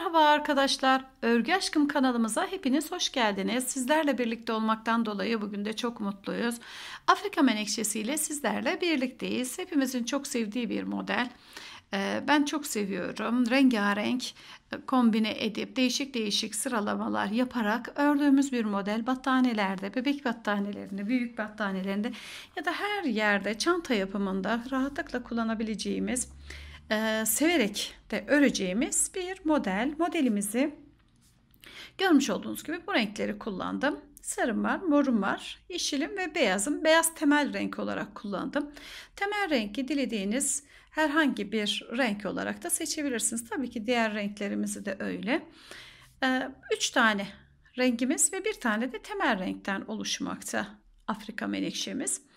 Merhaba arkadaşlar. Örgü Aşkım kanalımıza hepiniz hoş geldiniz. Sizlerle birlikte olmaktan dolayı bugün de çok mutluyuz. Afrika menekşesi ile sizlerle birlikteyiz. Hepimizin çok sevdiği bir model. Ee, ben çok seviyorum. Rengarenk e, kombine edip değişik değişik sıralamalar yaparak ördüğümüz bir model battaniyelerde, bebek battaniyelerinde, büyük battaniyelerinde ya da her yerde çanta yapımında rahatlıkla kullanabileceğimiz ee, severek de öreceğimiz bir model. Modelimizi görmüş olduğunuz gibi bu renkleri kullandım. Sarım var, morum var, yeşilim ve beyazım. Beyaz temel renk olarak kullandım. Temel rengi dilediğiniz herhangi bir renk olarak da seçebilirsiniz. Tabii ki diğer renklerimizi de öyle. 3 ee, tane rengimiz ve bir tane de temel renkten oluşmakta Afrika menekşemiz.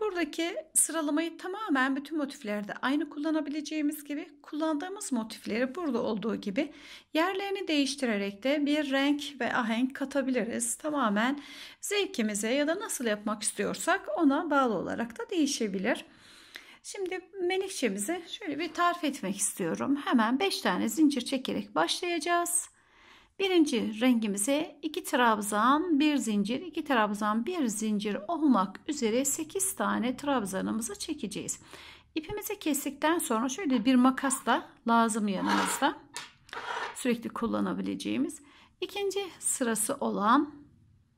Buradaki sıralamayı tamamen bütün motiflerde aynı kullanabileceğimiz gibi kullandığımız motifleri burada olduğu gibi yerlerini değiştirerek de bir renk ve ahenk katabiliriz. Tamamen zevkimize ya da nasıl yapmak istiyorsak ona bağlı olarak da değişebilir. Şimdi menekşemizi şöyle bir tarif etmek istiyorum. Hemen 5 tane zincir çekerek başlayacağız. Birinci rengimize 2 trabzan, 1 zincir, 2 trabzan, 1 zincir olmak üzere 8 tane trabzanımızı çekeceğiz. İpimizi kestikten sonra şöyle bir makas da lazım yanımızda sürekli kullanabileceğimiz ikinci sırası olan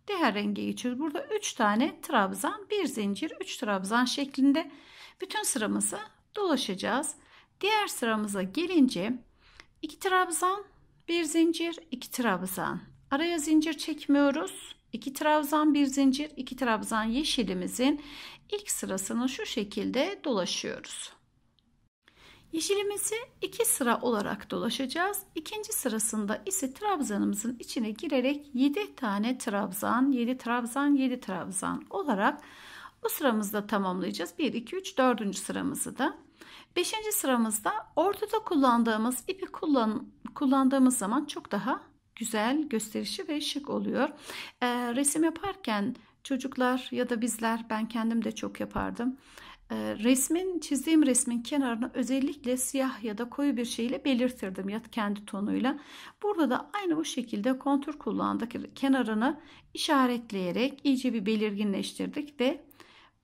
diğer renge geçiyoruz. Burada 3 tane trabzan, 1 zincir, 3 trabzan şeklinde bütün sıramızı dolaşacağız. Diğer sıramıza gelince 2 trabzan, bir zincir, iki trabzan. Araya zincir çekmiyoruz. 2 trabzan, bir zincir, iki trabzan yeşilimizin ilk sırasını şu şekilde dolaşıyoruz. Yeşilimizi iki sıra olarak dolaşacağız. İkinci sırasında ise trabzanımızın içine girerek 7 tane trabzan, 7 trabzan, 7 trabzan olarak bu sıramızda tamamlayacağız. 1, 2, 3, 4. sıramızı da. 5. sıramızda ortada kullandığımız ipi kullan, kullandığımız zaman çok daha güzel, gösterişi ve şık oluyor. E, resim yaparken çocuklar ya da bizler ben kendim de çok yapardım. E, resmin çizdiğim resmin kenarını özellikle siyah ya da koyu bir şeyle belirtirdim ya kendi tonuyla. Burada da aynı bu şekilde kontur kullandık. Kenarını işaretleyerek iyice bir belirginleştirdik ve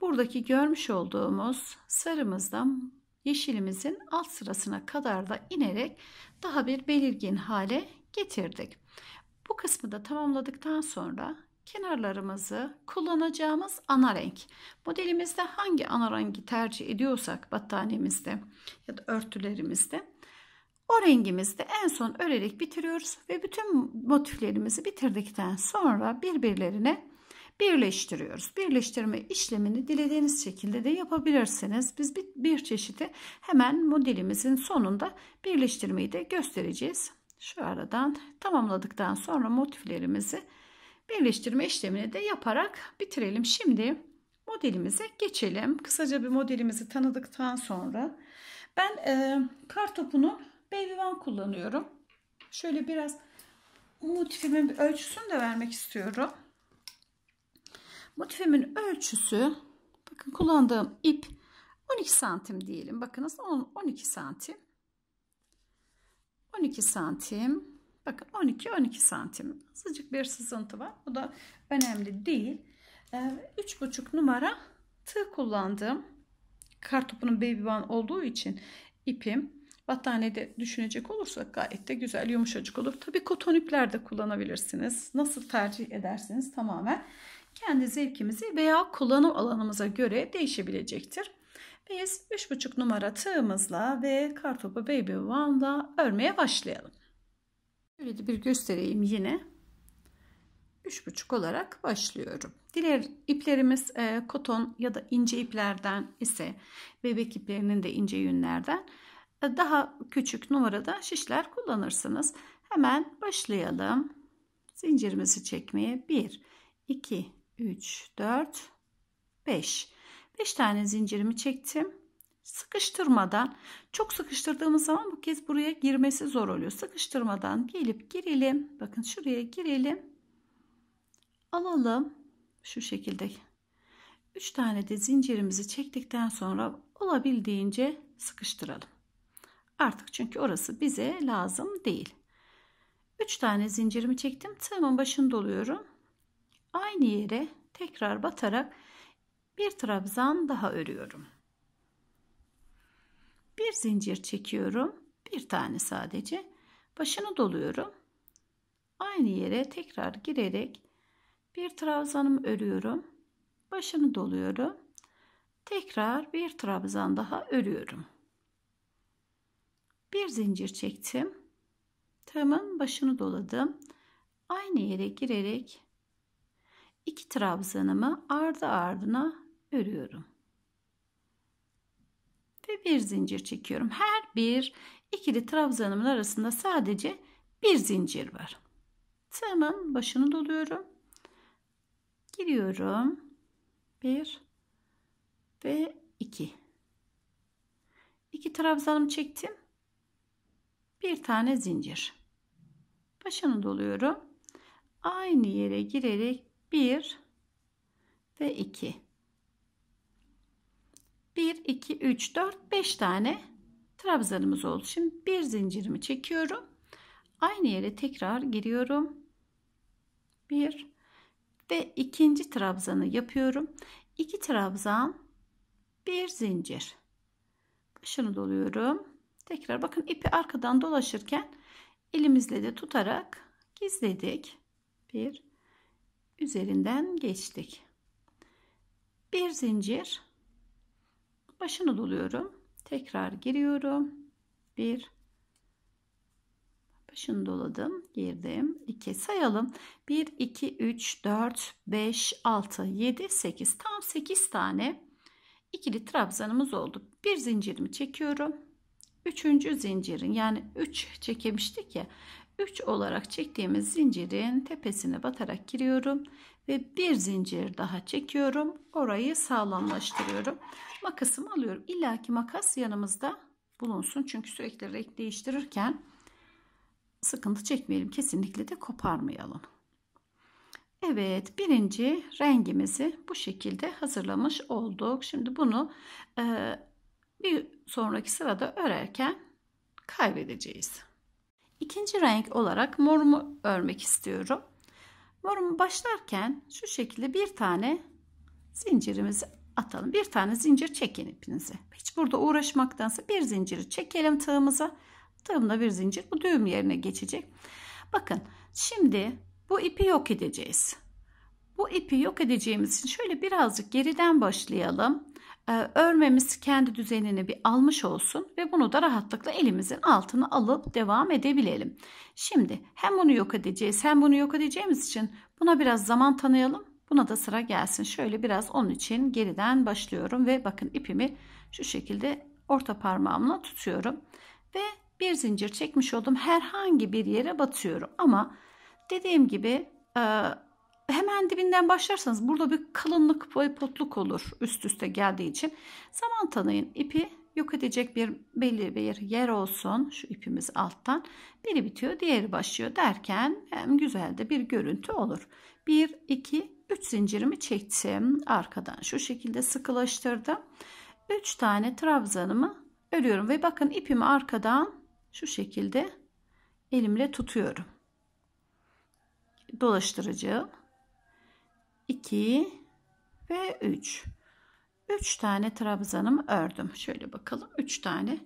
buradaki görmüş olduğumuz sarımızdan yeşilimizin alt sırasına kadar da inerek daha bir belirgin hale getirdik. Bu kısmı da tamamladıktan sonra kenarlarımızı kullanacağımız ana renk. Modelimizde hangi ana rengi tercih ediyorsak battaniyemizde ya da örtülerimizde o rengimizde en son örerek bitiriyoruz ve bütün motiflerimizi bitirdikten sonra birbirlerine birleştiriyoruz. Birleştirme işlemini dilediğiniz şekilde de yapabilirsiniz. Biz bir, bir çeşidi hemen modelimizin sonunda birleştirmeyi de göstereceğiz. Şu aradan tamamladıktan sonra motiflerimizi birleştirme işlemini de yaparak bitirelim. Şimdi modelimize geçelim. Kısaca bir modelimizi tanıdıktan sonra ben e, kar topunu baby one kullanıyorum. Şöyle biraz motifimin ölçüsünü de vermek istiyorum. Motifimin ölçüsü bakın kullandığım ip 12 santim diyelim. Bakınız 10, 12 santim. 12 santim. Bakın 12 12 santim. Azıcık bir sızıntı var. Bu da önemli değil. 3.5 ee, numara tığ kullandım. Kartopunun baby one olduğu için ipim battaniyede düşünecek olursak gayet de güzel yumuşacık olur. Tabi koton ipler de kullanabilirsiniz. Nasıl tercih edersiniz tamamen kendi zevkimizi veya kullanım alanımıza göre değişebilecektir. Biz 3,5 numara tığımızla ve kartopu baby one'la örmeye başlayalım. Şöyle de bir göstereyim yine. 3,5 olarak başlıyorum. Diğer iplerimiz e, koton ya da ince iplerden ise bebek iplerinin de ince yünlerden e, daha küçük numarada şişler kullanırsınız. Hemen başlayalım. Zincirimizi çekmeye 1, 2, 3, 4, 5. 5 tane zincirimi çektim. Sıkıştırmadan, çok sıkıştırdığımız zaman bu kez buraya girmesi zor oluyor. Sıkıştırmadan gelip girelim. Bakın şuraya girelim. Alalım. Şu şekilde. 3 tane de zincirimizi çektikten sonra olabildiğince sıkıştıralım. Artık çünkü orası bize lazım değil. 3 tane zincirimi çektim. Tığımın başını doluyorum aynı yere tekrar batarak bir trabzan daha örüyorum. Bir zincir çekiyorum. Bir tane sadece. Başını doluyorum. Aynı yere tekrar girerek bir trabzanımı örüyorum. Başını doluyorum. Tekrar bir trabzan daha örüyorum. Bir zincir çektim. Tığımın başını doladım. Aynı yere girerek iki trabzanımı ardı ardına örüyorum. Ve bir zincir çekiyorum. Her bir ikili trabzanımın arasında sadece bir zincir var. Tığımın başını doluyorum. Giriyorum. Bir ve iki. İki trabzanımı çektim. Bir tane zincir. Başını doluyorum. Aynı yere girerek 1 ve 2. 1, 2, 3, 4, 5 tane trabzanımız oldu. Şimdi bir zincirimi çekiyorum. Aynı yere tekrar giriyorum. 1 ve ikinci trabzanı yapıyorum. 2 trabzan, bir zincir. Başını doluyorum. Tekrar bakın ipi arkadan dolaşırken elimizle de tutarak gizledik. 1 üzerinden geçtik. Bir zincir başını doluyorum. Tekrar giriyorum. Bir başını doladım. Girdim. İki sayalım. bir iki üç dört beş altı yedi sekiz tam sekiz tane ikili trabzanımız oldu. Bir zincirimi çekiyorum. Üçüncü zincirin yani üç çekemiştik ya. 3 olarak çektiğimiz zincirin tepesine batarak giriyorum ve bir zincir daha çekiyorum. Orayı sağlamlaştırıyorum. Makasımı alıyorum. İlla ki makas yanımızda bulunsun. Çünkü sürekli renk değiştirirken sıkıntı çekmeyelim. Kesinlikle de koparmayalım. Evet birinci rengimizi bu şekilde hazırlamış olduk. Şimdi bunu e, bir sonraki sırada örerken kaybedeceğiz. İkinci renk olarak morumu örmek istiyorum. Morumu başlarken şu şekilde bir tane zincirimizi atalım. Bir tane zincir çekin ipinizi. Hiç burada uğraşmaktansa bir zinciri çekelim tığımıza. Tığımda bir zincir bu düğüm yerine geçecek. Bakın şimdi bu ipi yok edeceğiz. Bu ipi yok edeceğimiz için şöyle birazcık geriden başlayalım. Ee, örmemiz kendi düzenini bir almış olsun ve bunu da rahatlıkla elimizin altına alıp devam edebilelim. Şimdi hem bunu yok edeceğiz hem bunu yok edeceğimiz için buna biraz zaman tanıyalım. Buna da sıra gelsin. Şöyle biraz onun için geriden başlıyorum ve bakın ipimi şu şekilde orta parmağımla tutuyorum ve bir zincir çekmiş oldum. Herhangi bir yere batıyorum ama dediğim gibi e, hemen dibinden başlarsanız burada bir kalınlık ve potluk olur üst üste geldiği için. Zaman tanıyın ipi yok edecek bir belli bir yer olsun. Şu ipimiz alttan biri bitiyor diğeri başlıyor derken hem güzel de bir görüntü olur. 1, 2, 3 zincirimi çektim. Arkadan şu şekilde sıkılaştırdım. 3 tane trabzanımı örüyorum ve bakın ipimi arkadan şu şekilde elimle tutuyorum. Dolaştıracağım. 2 ve 3. 3 tane trabzanımı ördüm. Şöyle bakalım. 3 tane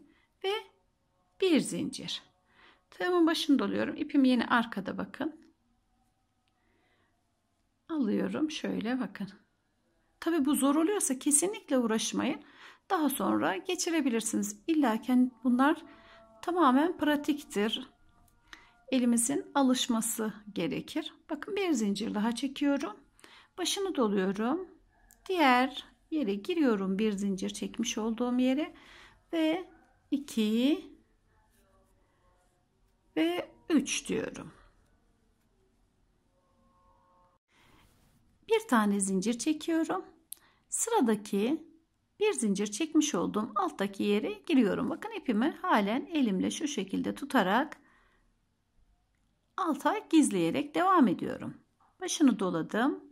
ve 1 zincir. Tığımın başını doluyorum. İpimi yine arkada bakın. Alıyorum. Şöyle bakın. Tabi bu zor oluyorsa kesinlikle uğraşmayın. Daha sonra geçirebilirsiniz. İllaken hani bunlar tamamen pratiktir. Elimizin alışması gerekir. Bakın bir zincir daha çekiyorum. Başını doluyorum. Diğer yere giriyorum bir zincir çekmiş olduğum yere ve 2 ve 3 diyorum. Bir tane zincir çekiyorum. Sıradaki bir zincir çekmiş olduğum alttaki yere giriyorum. Bakın ipimi halen elimle şu şekilde tutarak alta gizleyerek devam ediyorum. Başını doladım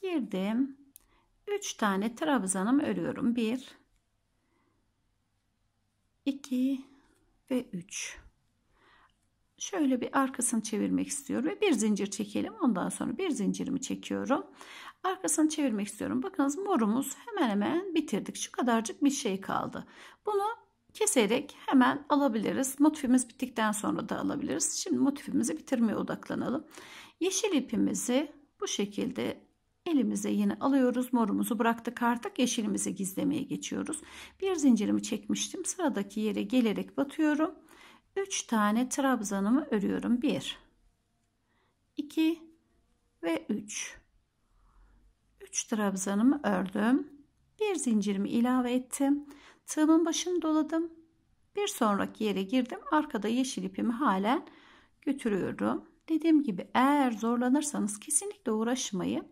girdim. 3 tane trabzanım örüyorum. 1 2 ve 3. Şöyle bir arkasını çevirmek istiyorum ve bir zincir çekelim. Ondan sonra bir zincirimi çekiyorum. Arkasını çevirmek istiyorum. Bakınız morumuz hemen hemen bitirdik. Şu kadarcık bir şey kaldı. Bunu keserek hemen alabiliriz. Motifimiz bittikten sonra da alabiliriz. Şimdi motifimizi bitirmeye odaklanalım. Yeşil ipimizi bu şekilde Elimize yine alıyoruz. Morumuzu bıraktık artık. Yeşilimizi gizlemeye geçiyoruz. Bir zincirimi çekmiştim. Sıradaki yere gelerek batıyorum. 3 tane trabzanımı örüyorum. 1 2 ve 3 3 trabzanımı ördüm. Bir zincirimi ilave ettim. Tığımın başını doladım. Bir sonraki yere girdim. Arkada yeşil ipimi halen götürüyorum. Dediğim gibi eğer zorlanırsanız kesinlikle uğraşmayın.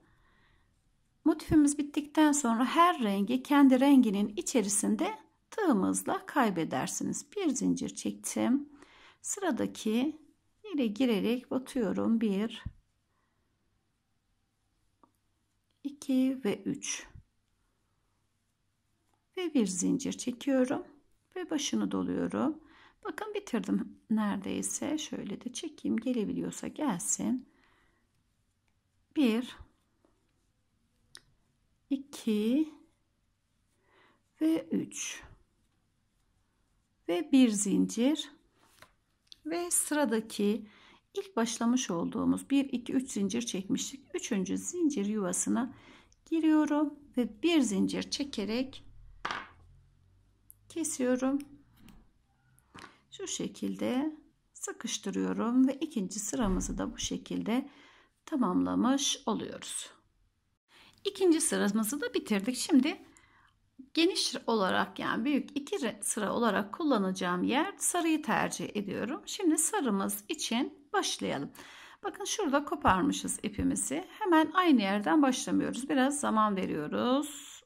Motifimiz bittikten sonra her rengi kendi renginin içerisinde tığımızla kaybedersiniz. Bir zincir çektim. Sıradaki yere girerek batıyorum. 1 2 ve 3 ve bir zincir çekiyorum ve başını doluyorum. Bakın bitirdim neredeyse. Şöyle de çekeyim gelebiliyorsa gelsin. 1 2 ve 3 ve bir zincir ve sıradaki ilk başlamış olduğumuz 1 2 3 zincir çekmiştik. 3. zincir yuvasına giriyorum ve bir zincir çekerek kesiyorum. Şu şekilde sıkıştırıyorum ve ikinci sıramızı da bu şekilde tamamlamış oluyoruz. İkinci sıramızı da bitirdik. Şimdi geniş olarak yani büyük iki sıra olarak kullanacağım yer sarıyı tercih ediyorum. Şimdi sarımız için başlayalım. Bakın şurada koparmışız ipimizi. Hemen aynı yerden başlamıyoruz. Biraz zaman veriyoruz.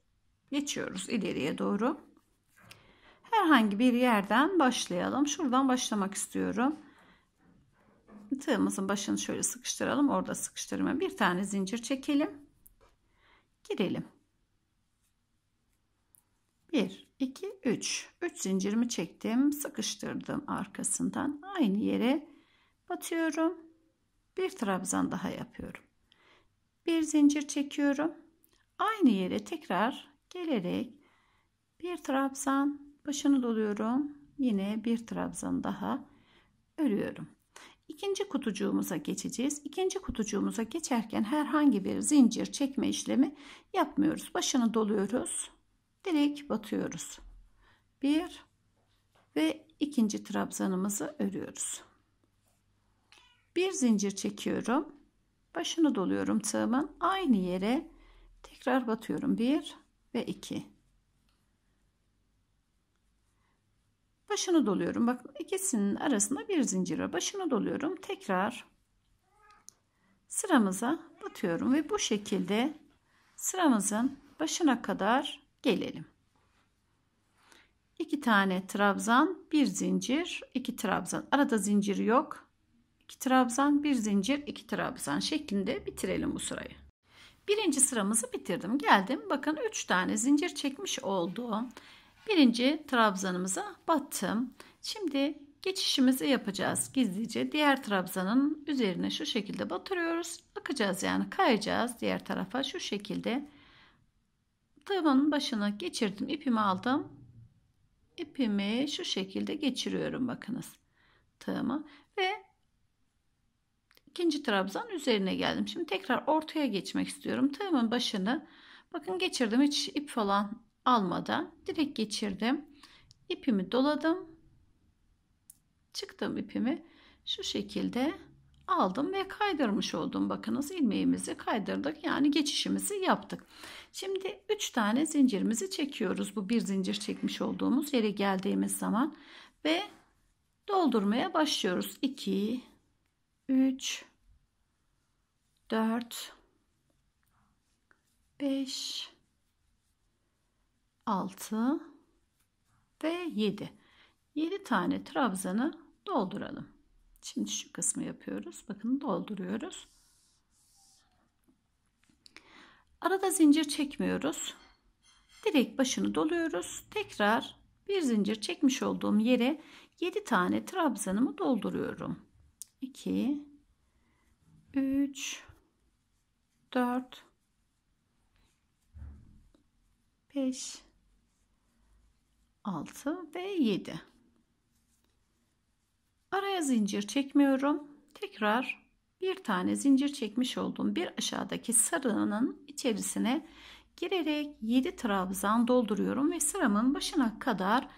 Geçiyoruz ileriye doğru. Herhangi bir yerden başlayalım. Şuradan başlamak istiyorum. Tığımızın başını şöyle sıkıştıralım. Orada sıkıştırma. Bir tane zincir çekelim girelim. 1, 2, 3. 3 zincirimi çektim. Sıkıştırdım arkasından. Aynı yere batıyorum. Bir trabzan daha yapıyorum. Bir zincir çekiyorum. Aynı yere tekrar gelerek bir trabzan başını doluyorum. Yine bir trabzan daha örüyorum. İkinci kutucuğumuza geçeceğiz. İkinci kutucuğumuza geçerken herhangi bir zincir çekme işlemi yapmıyoruz. Başını doluyoruz. Direkt batıyoruz. Bir ve ikinci trabzanımızı örüyoruz. Bir zincir çekiyorum. Başını doluyorum tığımın. Aynı yere tekrar batıyorum. Bir ve iki. Başını doluyorum. Bakın ikisinin arasında bir zincir var. Başını doluyorum. Tekrar sıramıza batıyorum ve bu şekilde sıramızın başına kadar gelelim. 2 tane trabzan, bir zincir, iki trabzan. Arada zincir yok. 2 trabzan, bir zincir, iki trabzan şeklinde bitirelim bu sırayı. Birinci sıramızı bitirdim. Geldim. Bakın üç tane zincir çekmiş olduğum Birinci trabzanımıza battım. Şimdi geçişimizi yapacağız gizlice. Diğer trabzanın üzerine şu şekilde batırıyoruz. Akacağız yani kayacağız diğer tarafa şu şekilde. Tığımın başına geçirdim. ipimi aldım. İpimi şu şekilde geçiriyorum bakınız. Tığımı ve ikinci trabzan üzerine geldim. Şimdi tekrar ortaya geçmek istiyorum. Tığımın başını bakın geçirdim. Hiç ip falan almadan direkt geçirdim. İpimi doladım. Çıktım ipimi şu şekilde aldım ve kaydırmış oldum. Bakınız ilmeğimizi kaydırdık. Yani geçişimizi yaptık. Şimdi 3 tane zincirimizi çekiyoruz. Bu bir zincir çekmiş olduğumuz yere geldiğimiz zaman ve doldurmaya başlıyoruz. 2 3 4 5 6 ve 7. 7 tane trabzanı dolduralım. Şimdi şu kısmı yapıyoruz. Bakın dolduruyoruz. Arada zincir çekmiyoruz. Direkt başını doluyoruz. Tekrar bir zincir çekmiş olduğum yere 7 tane trabzanımı dolduruyorum. 2 3 4 5 6 ve 7. Araya zincir çekmiyorum. Tekrar bir tane zincir çekmiş olduğum bir aşağıdaki sarının içerisine girerek 7 trabzan dolduruyorum ve sıramın başına kadar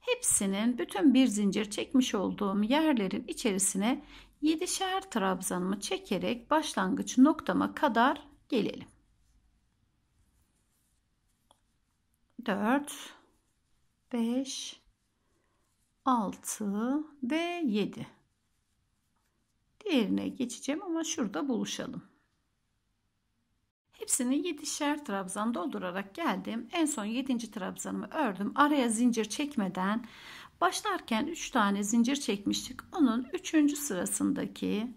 hepsinin bütün bir zincir çekmiş olduğum yerlerin içerisine 7'şer trabzanımı çekerek başlangıç noktama kadar gelelim. 4 5, 6 ve 7. Diğerine geçeceğim ama şurada buluşalım. Hepsini 7'şer trabzan doldurarak geldim. En son 7. trabzanımı ördüm. Araya zincir çekmeden başlarken 3 tane zincir çekmiştik. Onun 3. sırasındaki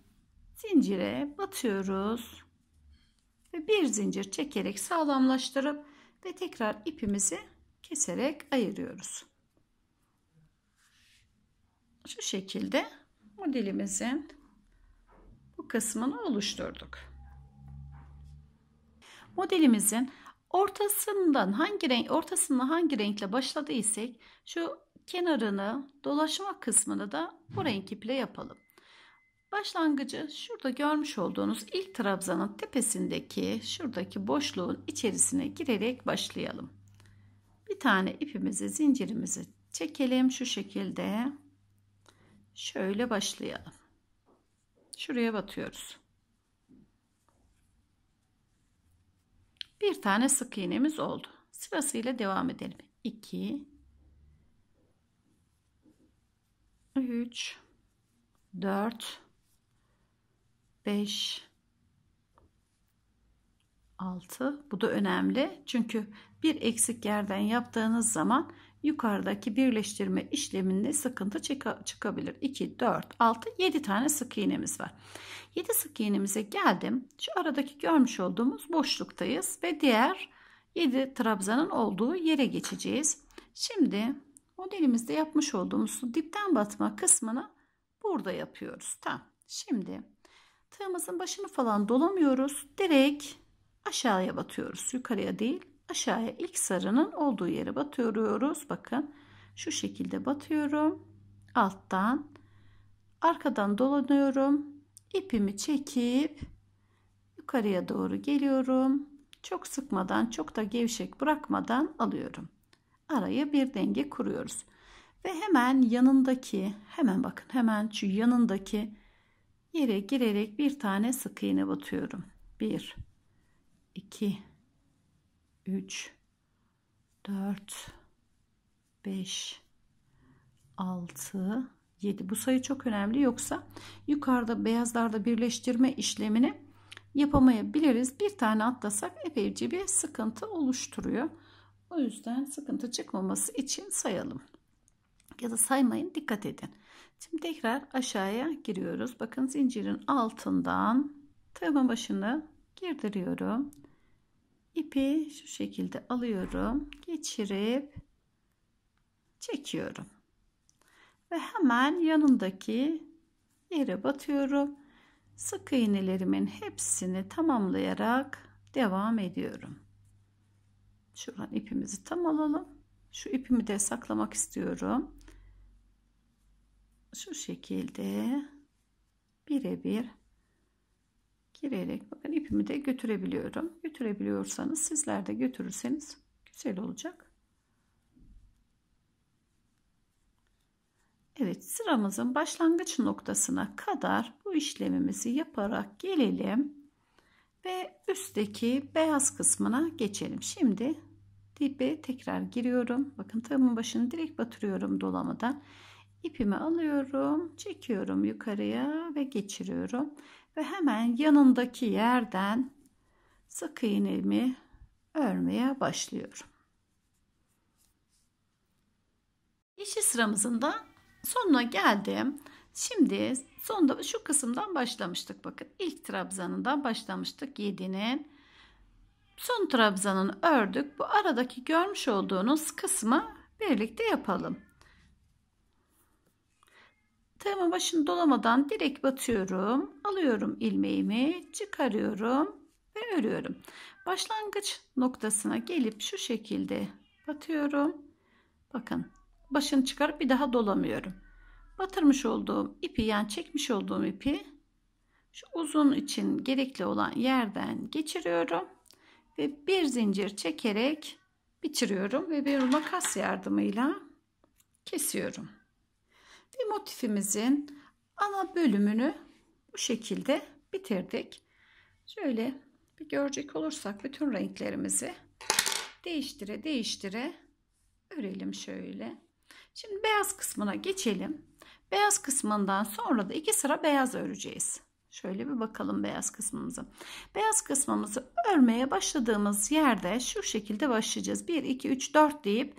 zincire batıyoruz. Ve bir zincir çekerek sağlamlaştırıp ve tekrar ipimizi keserek ayırıyoruz. Şu şekilde modelimizin bu kısmını oluşturduk. Modelimizin ortasından hangi renk ortasında hangi renkle başladıysak şu kenarını dolaşma kısmını da bu renk iple yapalım. Başlangıcı şurada görmüş olduğunuz ilk trabzanın tepesindeki şuradaki boşluğun içerisine girerek başlayalım. Bir tane ipimizi zincirimizi çekelim şu şekilde. Şöyle başlayalım. Şuraya batıyoruz. Bir tane sık iğnemiz oldu. Sırasıyla devam edelim. 2 3 4 5 6 bu da önemli çünkü bir eksik yerden yaptığınız zaman yukarıdaki birleştirme işleminde sıkıntı çıkabilir. 2, 4, 6, 7 tane sık iğnemiz var. 7 sık iğnemize geldim. Şu aradaki görmüş olduğumuz boşluktayız ve diğer 7 trabzanın olduğu yere geçeceğiz. Şimdi modelimizde yapmış olduğumuz dipten batma kısmını burada yapıyoruz. Tamam. Şimdi tığımızın başını falan dolamıyoruz. Direkt aşağıya batıyoruz. Yukarıya değil aşağıya ilk sarının olduğu yere batıyoruz. Bakın şu şekilde batıyorum. Alttan arkadan dolanıyorum. İpimi çekip yukarıya doğru geliyorum. Çok sıkmadan, çok da gevşek bırakmadan alıyorum. Araya bir denge kuruyoruz. Ve hemen yanındaki, hemen bakın hemen şu yanındaki yere girerek bir tane sık iğne batıyorum. 1 2 3 4 5 6 7 bu sayı çok önemli yoksa yukarıda beyazlarda birleştirme işlemini yapamayabiliriz bir tane atlasak epeyce bir sıkıntı oluşturuyor o yüzden sıkıntı çıkmaması için sayalım ya da saymayın dikkat edin şimdi tekrar aşağıya giriyoruz bakın zincirin altından tığımın başını girdiriyorum ipi şu şekilde alıyorum. Geçirip çekiyorum. Ve hemen yanındaki yere batıyorum. Sık iğnelerimin hepsini tamamlayarak devam ediyorum. Şuradan ipimizi tam alalım. Şu ipimi de saklamak istiyorum. Şu şekilde birebir girerek bakın ipimi de götürebiliyorum. Götürebiliyorsanız sizler de götürürseniz güzel olacak. Evet sıramızın başlangıç noktasına kadar bu işlemimizi yaparak gelelim ve üstteki beyaz kısmına geçelim. Şimdi dibe tekrar giriyorum. Bakın tığımın başını direkt batırıyorum dolamadan. İpimi alıyorum, çekiyorum yukarıya ve geçiriyorum ve hemen yanındaki yerden sık iğnemi örmeye başlıyorum. Yeşil sıramızın da sonuna geldim. Şimdi sonda şu kısımdan başlamıştık. Bakın ilk trabzanından başlamıştık 7'nin. Son trabzanını ördük. Bu aradaki görmüş olduğunuz kısmı birlikte yapalım. Tığımın başını dolamadan direkt batıyorum. Alıyorum ilmeğimi, çıkarıyorum ve örüyorum. Başlangıç noktasına gelip şu şekilde batıyorum. Bakın başını çıkarıp bir daha dolamıyorum. Batırmış olduğum ipi yani çekmiş olduğum ipi şu uzun için gerekli olan yerden geçiriyorum ve bir zincir çekerek bitiriyorum ve bir makas yardımıyla kesiyorum. Ve motifimizin ana bölümünü bu şekilde bitirdik. Şöyle bir görecek olursak bütün renklerimizi değiştire değiştire örelim şöyle. Şimdi beyaz kısmına geçelim. Beyaz kısmından sonra da iki sıra beyaz öreceğiz. Şöyle bir bakalım beyaz kısmımızı. Beyaz kısmımızı örmeye başladığımız yerde şu şekilde başlayacağız. 1, 2, 3, 4 deyip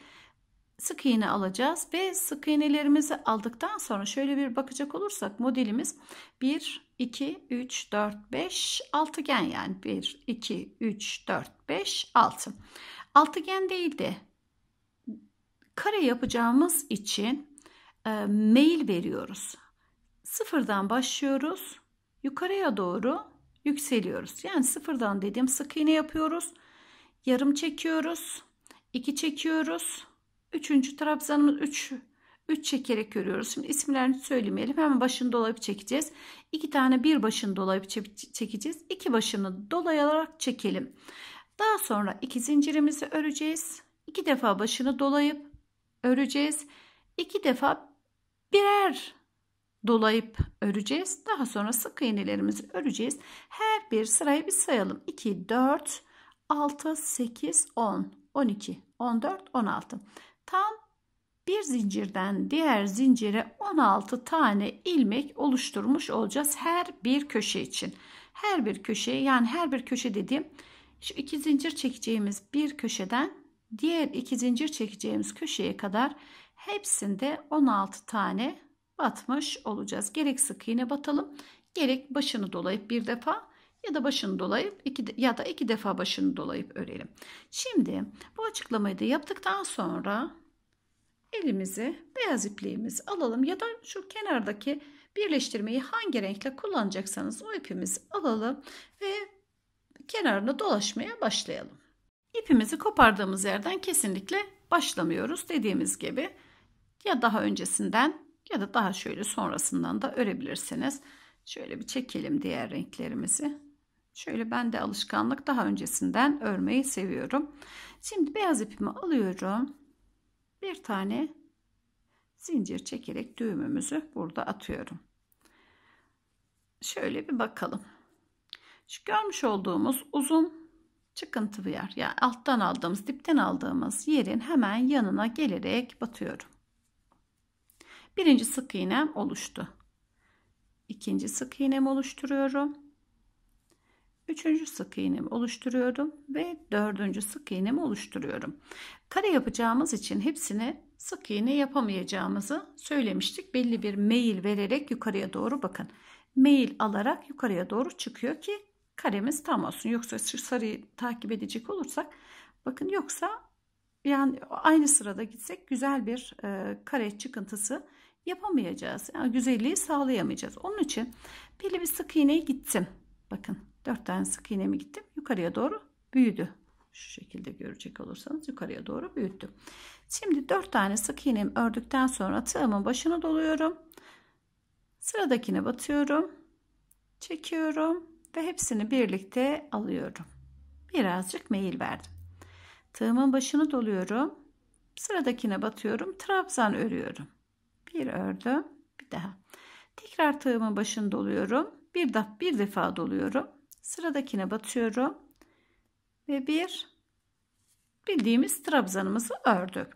sık iğne alacağız ve sık iğnelerimizi aldıktan sonra şöyle bir bakacak olursak modelimiz 1 2 3 4 5 altıgen yani 1 2 3 4 5 6 altıgen değil de kare yapacağımız için e, mail veriyoruz sıfırdan başlıyoruz yukarıya doğru yükseliyoruz yani sıfırdan dediğim sık iğne yapıyoruz yarım çekiyoruz 2 çekiyoruz Üçüncü trabzanımız 3 3 çekerek örüyoruz. Şimdi isimlerini söylemeyelim. Hemen başını dolayıp çekeceğiz. 2 tane bir başını dolayıp çekeceğiz. 2 başını dolayarak çekelim. Daha sonra iki zincirimizi öreceğiz. 2 defa başını dolayıp öreceğiz. 2 defa birer dolayıp öreceğiz. Daha sonra sık iğnelerimizi öreceğiz. Her bir sırayı bir sayalım. 2, 4, 6, 8, 10, 12, 14, 16. Tam bir zincirden diğer zincire 16 tane ilmek oluşturmuş olacağız her bir köşe için. Her bir köşe yani her bir köşe dediğim şu iki zincir çekeceğimiz bir köşeden diğer iki zincir çekeceğimiz köşeye kadar hepsinde 16 tane batmış olacağız. Gerek sık iğne batalım gerek başını dolayıp bir defa ya da başını dolayıp iki de, ya da iki defa başını dolayıp örelim. Şimdi bu açıklamayı da yaptıktan sonra elimizi beyaz ipliğimizi alalım ya da şu kenardaki birleştirmeyi hangi renkle kullanacaksanız o ipimizi alalım ve kenarını dolaşmaya başlayalım. İpimizi kopardığımız yerden kesinlikle başlamıyoruz dediğimiz gibi ya daha öncesinden ya da daha şöyle sonrasından da örebilirsiniz. Şöyle bir çekelim diğer renklerimizi. Şöyle ben de alışkanlık daha öncesinden örmeyi seviyorum. Şimdi beyaz ipimi alıyorum. Bir tane zincir çekerek düğümümüzü burada atıyorum. Şöyle bir bakalım. Şu görmüş olduğumuz uzun çıkıntılı yer yani alttan aldığımız dipten aldığımız yerin hemen yanına gelerek batıyorum. Birinci sık iğnem oluştu. İkinci sık iğnem oluşturuyorum üçüncü sık iğnemi oluşturuyorum ve dördüncü sık iğnemi oluşturuyorum. Kare yapacağımız için hepsini sık iğne yapamayacağımızı söylemiştik. Belli bir meyil vererek yukarıya doğru bakın. Meyil alarak yukarıya doğru çıkıyor ki karemiz tam olsun. Yoksa şu sarıyı takip edecek olursak bakın yoksa yani aynı sırada gitsek güzel bir e, kare çıkıntısı yapamayacağız. Yani güzelliği sağlayamayacağız. Onun için belli bir sık iğneye gittim. Bakın 4 tane sık iğnemi gittim. Yukarıya doğru büyüdü. Şu şekilde görecek olursanız yukarıya doğru büyüttüm. Şimdi 4 tane sık iğnemi ördükten sonra tığımın başına doluyorum. Sıradakine batıyorum. Çekiyorum ve hepsini birlikte alıyorum. Birazcık meyil verdim. Tığımın başını doluyorum. Sıradakine batıyorum. Trabzan örüyorum. Bir ördüm. Bir daha. Tekrar tığımın başını doluyorum. Bir, da, bir defa doluyorum. Sıradakine batıyorum. Ve bir bildiğimiz trabzanımızı ördük.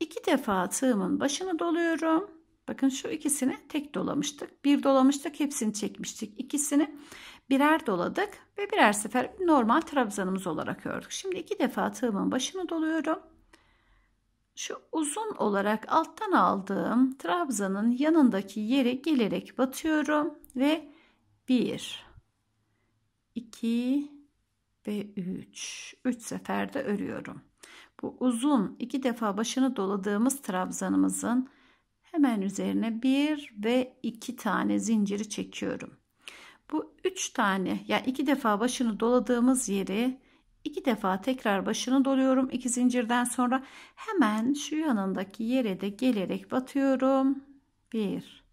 İki defa tığımın başını doluyorum. Bakın şu ikisini tek dolamıştık. Bir dolamıştık hepsini çekmiştik. İkisini birer doladık ve birer sefer normal trabzanımız olarak ördük. Şimdi iki defa tığımın başını doluyorum. Şu uzun olarak alttan aldığım trabzanın yanındaki yere gelerek batıyorum ve bir 2 ve 3. 3 seferde örüyorum. Bu uzun iki defa başını doladığımız trabzanımızın hemen üzerine bir ve iki tane zinciri çekiyorum. Bu üç tane yani iki defa başını doladığımız yeri iki defa tekrar başını doluyorum. iki zincirden sonra hemen şu yanındaki yere de gelerek batıyorum. Bir,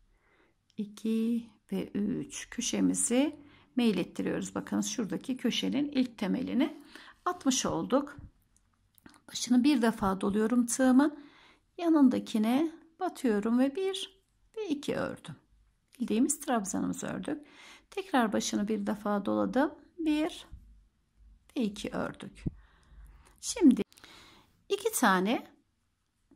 iki ve üç köşemizi mail ettiriyoruz. Bakınız şuradaki köşenin ilk temelini atmış olduk. Başını bir defa doluyorum tığımın. Yanındakine batıyorum ve bir ve iki ördüm. Bildiğimiz trabzanımızı ördük. Tekrar başını bir defa doladım. Bir ve iki ördük. Şimdi iki tane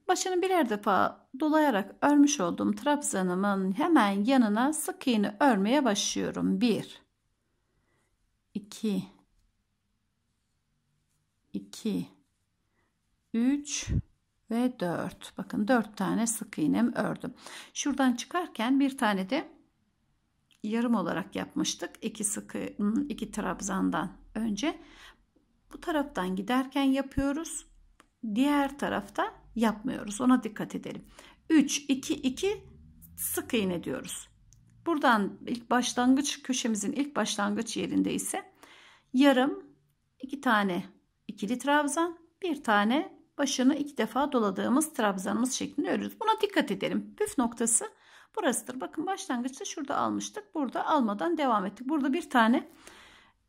başını birer defa dolayarak örmüş olduğum trabzanımın hemen yanına sık iğne örmeye başlıyorum. Bir 2 2 3 ve 4. Bakın 4 tane sık iğnem ördüm. Şuradan çıkarken bir tane de yarım olarak yapmıştık. 2 sıkı 2 trabzandan önce bu taraftan giderken yapıyoruz. Diğer tarafta yapmıyoruz. Ona dikkat edelim. 3 2 2 sık iğne diyoruz. Buradan ilk başlangıç köşemizin ilk başlangıç yerinde ise yarım iki tane ikili trabzan bir tane başını iki defa doladığımız trabzanımız şeklinde örüyoruz. Buna dikkat edelim. Püf noktası burasıdır. Bakın başlangıçta şurada almıştık. Burada almadan devam ettik. Burada bir tane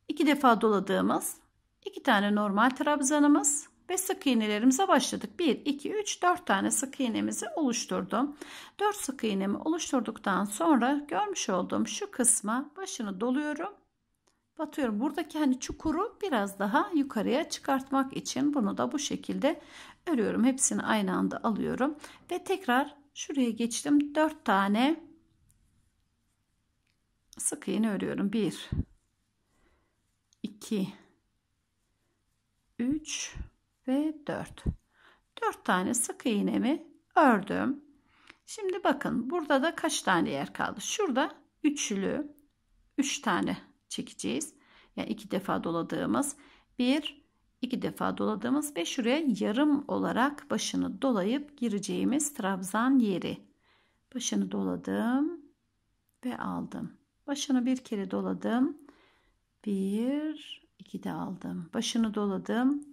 iki defa doladığımız iki tane normal trabzanımız ve sık iğnelerimize başladık. 1, 2, 3, 4 tane sık iğnemizi oluşturdum. 4 sık iğnemi oluşturduktan sonra görmüş olduğum şu kısma başını doluyorum. Batıyorum. Buradaki hani çukuru biraz daha yukarıya çıkartmak için bunu da bu şekilde örüyorum. Hepsini aynı anda alıyorum. Ve tekrar şuraya geçtim. 4 tane sık iğne örüyorum. 1 2 3 ve 4. 4 tane sık iğnemi ördüm. Şimdi bakın burada da kaç tane yer kaldı? Şurada üçlü 3 tane çekeceğiz. Yani iki defa doladığımız 1 iki defa doladığımız ve şuraya yarım olarak başını dolayıp gireceğimiz trabzan yeri. Başını doladım ve aldım. Başını bir kere doladım. Bir, iki de aldım. Başını doladım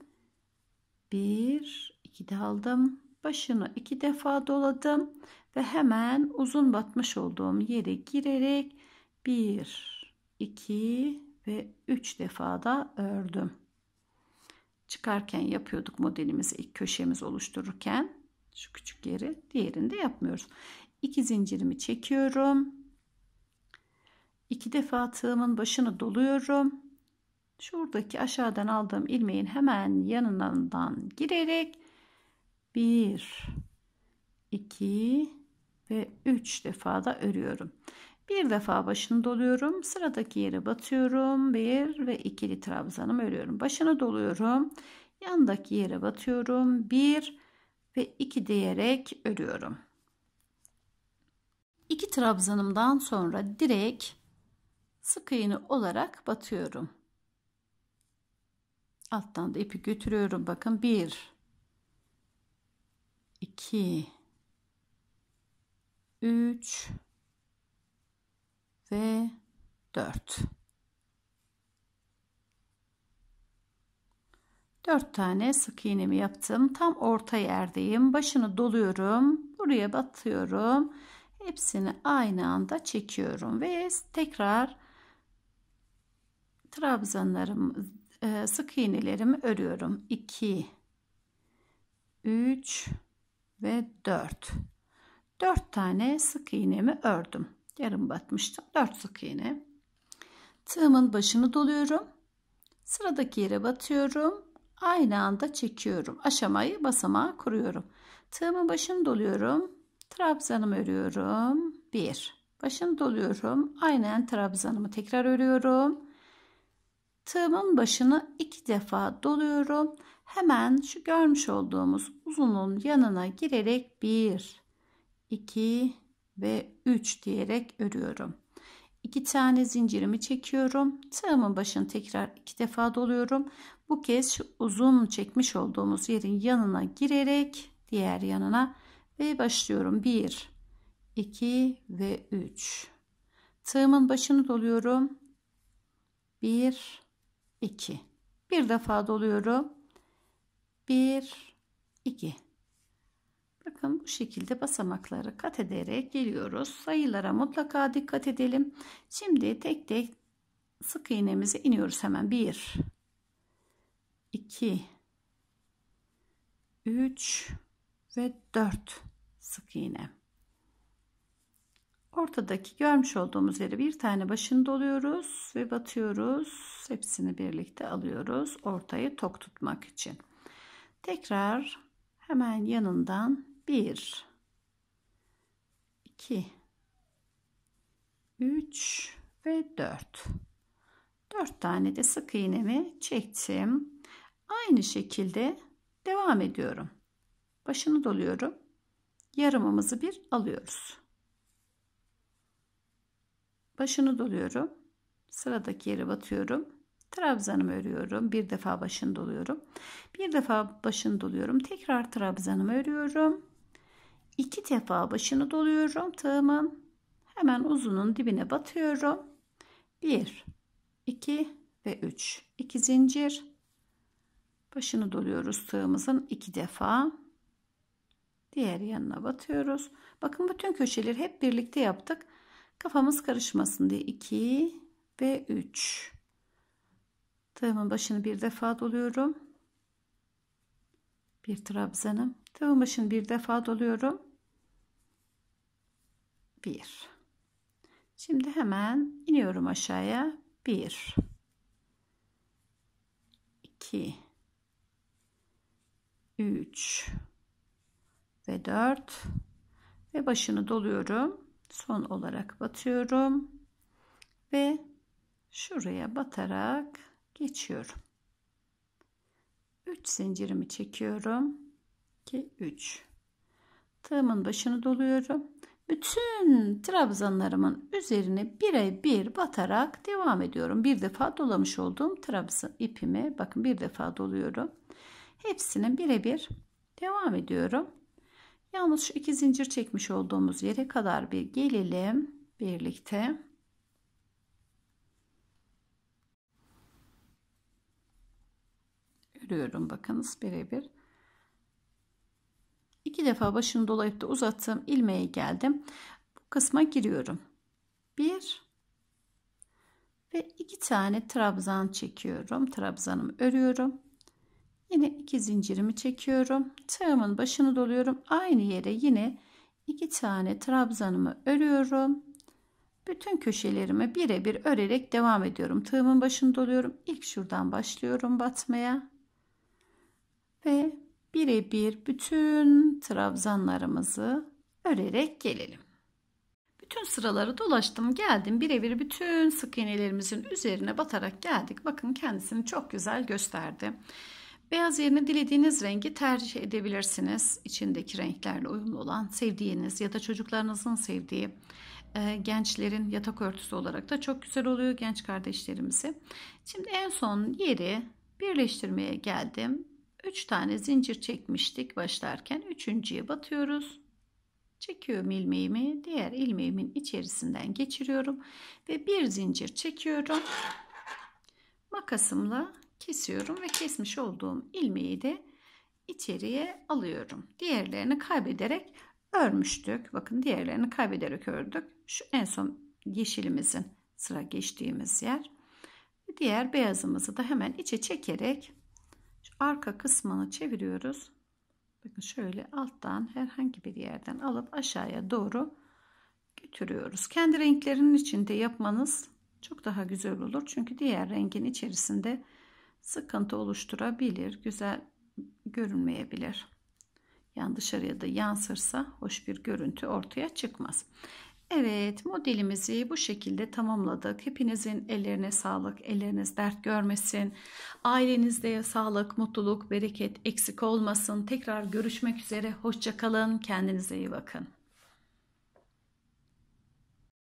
bir iki de aldım. Başını iki defa doladım ve hemen uzun batmış olduğum yere girerek bir iki ve üç defa da ördüm. Çıkarken yapıyorduk modelimizi ilk köşemiz oluştururken şu küçük yeri diğerinde yapmıyoruz. İki zincirimi çekiyorum. İki defa tığımın başını doluyorum şuradaki aşağıdan aldığım ilmeğin hemen yanından girerek 1 2 ve 3 defa da örüyorum. Bir defa başını doluyorum. Sıradaki yere batıyorum. 1 ve 2'li trabzanımı örüyorum. Başını doluyorum. Yandaki yere batıyorum. 1 ve 2 diyerek örüyorum. 2 trabzanımdan sonra direkt sık iğne olarak batıyorum. Alttan da ipi götürüyorum. Bakın 1 2 3 ve 4 4 tane sık iğnemi yaptım. Tam orta yerdeyim. Başını doluyorum. Buraya batıyorum. Hepsini aynı anda çekiyorum ve tekrar trabzanlarım ee, sık iğnelerimi örüyorum. 2 3 ve 4. 4 tane sık iğnemi ördüm. Yarım batmıştım. 4 sık iğne. Tığımın başını doluyorum. Sıradaki yere batıyorum. Aynı anda çekiyorum. Aşamayı basamağa kuruyorum. Tığımın başını doluyorum. Trabzanımı örüyorum. 1. Başını doluyorum. Aynen trabzanımı tekrar örüyorum. Tığımın başını iki defa doluyorum. Hemen şu görmüş olduğumuz uzunun yanına girerek 1, 2 ve 3 diyerek örüyorum. 2 tane zincirimi çekiyorum. Tığımın başını tekrar iki defa doluyorum. Bu kez şu uzun çekmiş olduğumuz yerin yanına girerek diğer yanına ve başlıyorum. 1, 2 ve 3. Tığımın başını doluyorum. 1 2. Bir defa doluyorum. 1 2. Bakın bu şekilde basamakları kat ederek geliyoruz. Sayılara mutlaka dikkat edelim. Şimdi tek tek sık iğnemize iniyoruz hemen. 1 2 3 ve 4 sık iğne. Ortadaki görmüş olduğumuz yere bir tane başını doluyoruz ve batıyoruz. Hepsini birlikte alıyoruz ortayı tok tutmak için. Tekrar hemen yanından 1 2 3 ve 4 4 tane de sık iğnemi çektim. Aynı şekilde devam ediyorum. Başını doluyorum. Yarımımızı bir alıyoruz. Başını doluyorum. Sıradaki yere batıyorum. Trabzanımı örüyorum. Bir defa başını doluyorum. Bir defa başını doluyorum. Tekrar trabzanımı örüyorum. İki defa başını doluyorum tığımın. Hemen uzunun dibine batıyorum. Bir, iki ve üç. İki zincir. Başını doluyoruz tığımızın iki defa. Diğer yanına batıyoruz. Bakın bütün köşeleri hep birlikte yaptık. Kafamız karışmasın diye 2 ve 3. Tığımın başını bir defa doluyorum. Bir trabzanım. Tığım başını bir defa doluyorum. 1. Şimdi hemen iniyorum aşağıya. 1 2 3 ve 4 ve başını doluyorum son olarak batıyorum ve şuraya batarak geçiyorum 3 zincirimi çekiyorum 2 3 tığımın başını doluyorum bütün trabzanlarımın üzerine bire bir batarak devam ediyorum bir defa dolamış olduğum trabzan ipimi bakın bir defa doluyorum hepsine birebir devam ediyorum Yalnız şu iki zincir çekmiş olduğumuz yere kadar bir gelelim birlikte. Örüyorum bakınız birebir. İki defa başını dolayıp da uzattığım ilmeğe geldim. Bu kısma giriyorum. Bir ve iki tane trabzan çekiyorum. Trabzanımı örüyorum. Yine iki zincirimi çekiyorum. Tığımın başını doluyorum. Aynı yere yine iki tane trabzanımı örüyorum. Bütün köşelerimi birebir örerek devam ediyorum. Tığımın başını doluyorum. İlk şuradan başlıyorum batmaya. Ve birebir bütün trabzanlarımızı örerek gelelim. Bütün sıraları dolaştım geldim birebir bütün sık iğnelerimizin üzerine batarak geldik. Bakın kendisini çok güzel gösterdi. Beyaz yerine dilediğiniz rengi tercih edebilirsiniz. İçindeki renklerle uyumlu olan sevdiğiniz ya da çocuklarınızın sevdiği e, gençlerin yatak örtüsü olarak da çok güzel oluyor genç kardeşlerimizi. Şimdi en son yeri birleştirmeye geldim. 3 tane zincir çekmiştik başlarken. Üçüncüye batıyoruz. Çekiyorum ilmeğimi. Diğer ilmeğimin içerisinden geçiriyorum. Ve bir zincir çekiyorum. Makasımla kesiyorum ve kesmiş olduğum ilmeği de içeriye alıyorum. Diğerlerini kaybederek örmüştük. Bakın diğerlerini kaybederek ördük. Şu en son yeşilimizin sıra geçtiğimiz yer. Diğer beyazımızı da hemen içe çekerek şu arka kısmını çeviriyoruz. Bakın şöyle alttan herhangi bir yerden alıp aşağıya doğru götürüyoruz. Kendi renklerinin içinde yapmanız çok daha güzel olur. Çünkü diğer rengin içerisinde sıkıntı oluşturabilir. Güzel görünmeyebilir. Yani dışarıya da yansırsa hoş bir görüntü ortaya çıkmaz. Evet modelimizi bu şekilde tamamladık. Hepinizin ellerine sağlık, elleriniz dert görmesin. Ailenizde sağlık, mutluluk, bereket eksik olmasın. Tekrar görüşmek üzere. Hoşçakalın. Kendinize iyi bakın.